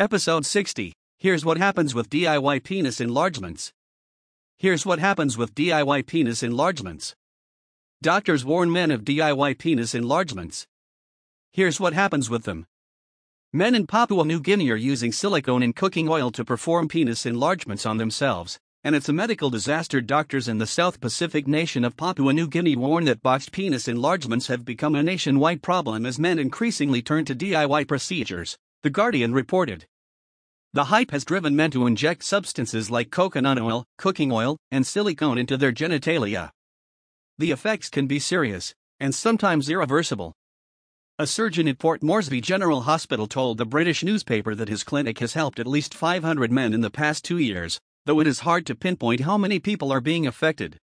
Episode 60 Here's what happens with DIY penis enlargements. Here's what happens with DIY penis enlargements. Doctors warn men of DIY penis enlargements. Here's what happens with them. Men in Papua New Guinea are using silicone and cooking oil to perform penis enlargements on themselves, and it's a medical disaster. Doctors in the South Pacific nation of Papua New Guinea warn that botched penis enlargements have become a nationwide problem as men increasingly turn to DIY procedures, The Guardian reported. The hype has driven men to inject substances like coconut oil, cooking oil, and silicone into their genitalia. The effects can be serious, and sometimes irreversible. A surgeon at Port Moresby General Hospital told the British newspaper that his clinic has helped at least 500 men in the past two years, though it is hard to pinpoint how many people are being affected.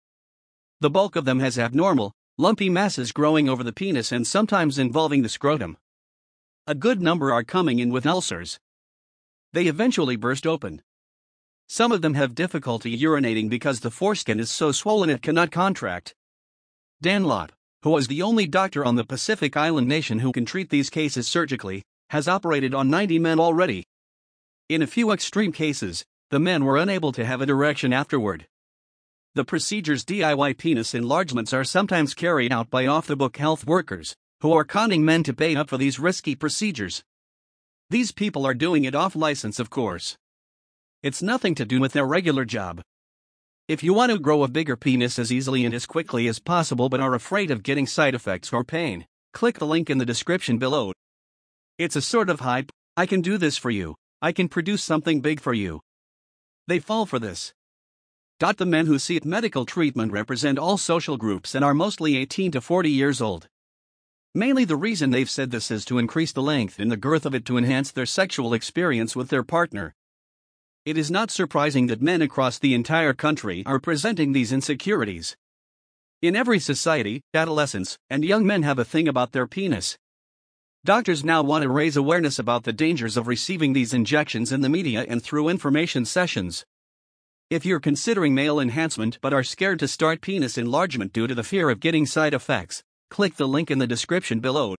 The bulk of them has abnormal, lumpy masses growing over the penis and sometimes involving the scrotum. A good number are coming in with ulcers, they eventually burst open. Some of them have difficulty urinating because the foreskin is so swollen it cannot contract. Danlop, who is the only doctor on the Pacific Island nation who can treat these cases surgically, has operated on 90 men already. In a few extreme cases, the men were unable to have a erection afterward. The procedure's DIY penis enlargements are sometimes carried out by off the book health workers, who are conning men to pay up for these risky procedures. These people are doing it off license, of course. It's nothing to do with their regular job. If you want to grow a bigger penis as easily and as quickly as possible but are afraid of getting side effects or pain, click the link in the description below. It's a sort of hype I can do this for you, I can produce something big for you. They fall for this. The men who seek medical treatment represent all social groups and are mostly 18 to 40 years old. Mainly the reason they've said this is to increase the length and the girth of it to enhance their sexual experience with their partner. It is not surprising that men across the entire country are presenting these insecurities. In every society, adolescents and young men have a thing about their penis. Doctors now want to raise awareness about the dangers of receiving these injections in the media and through information sessions. If you're considering male enhancement but are scared to start penis enlargement due to the fear of getting side effects, Click the link in the description below